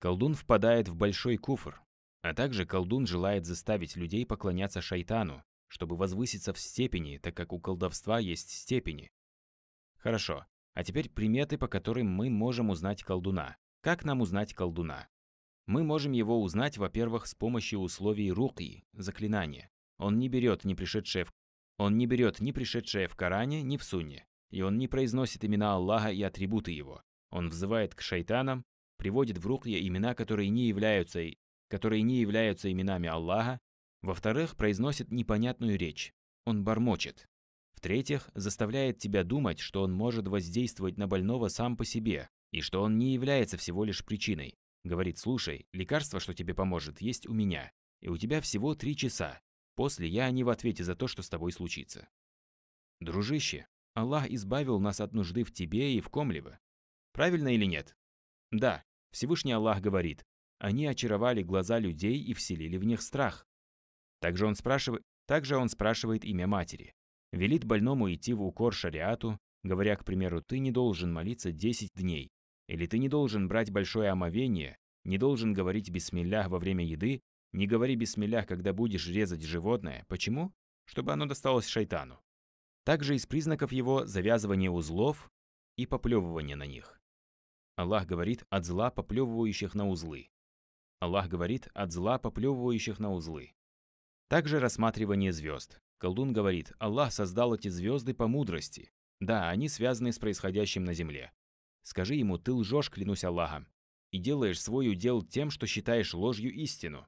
Колдун впадает в большой куфр, а также колдун желает заставить людей поклоняться шайтану, чтобы возвыситься в степени, так как у колдовства есть степени. Хорошо, а теперь приметы, по которым мы можем узнать колдуна. Как нам узнать колдуна? Мы можем его узнать, во-первых, с помощью условий руки, заклинания. Он не берет ни пришедшее в он не берет ни пришедшее в Коране, ни в Сунне, и он не произносит имена Аллаха и атрибуты его. Он взывает к шайтанам, приводит в рукье имена, которые не являются, которые не являются именами Аллаха, во-вторых, произносит непонятную речь, он бормочет. В-третьих, заставляет тебя думать, что он может воздействовать на больного сам по себе, и что он не является всего лишь причиной. Говорит, слушай, лекарство, что тебе поможет, есть у меня, и у тебя всего три часа. После я не в ответе за то, что с тобой случится. Дружище, Аллах избавил нас от нужды в тебе и в ком-либо. Правильно или нет? Да. Всевышний Аллах говорит, они очаровали глаза людей и вселили в них страх. Также он, спрашивает, также он спрашивает имя матери. Велит больному идти в укор шариату, говоря, к примеру, ты не должен молиться 10 дней, или ты не должен брать большое омовение, не должен говорить бисмиллях во время еды, не говори бисмиллях, когда будешь резать животное. Почему? Чтобы оно досталось шайтану. Также из признаков его завязывание узлов и поплевывание на них. Аллах говорит от зла поплевывающих на узлы. Аллах говорит от зла поплевывающих на узлы. Также рассматривание звезд. Колдун говорит, Аллах создал эти звезды по мудрости. Да, они связаны с происходящим на земле. Скажи ему, ты лжешь, клянусь Аллахом, и делаешь свой удел тем, что считаешь ложью истину.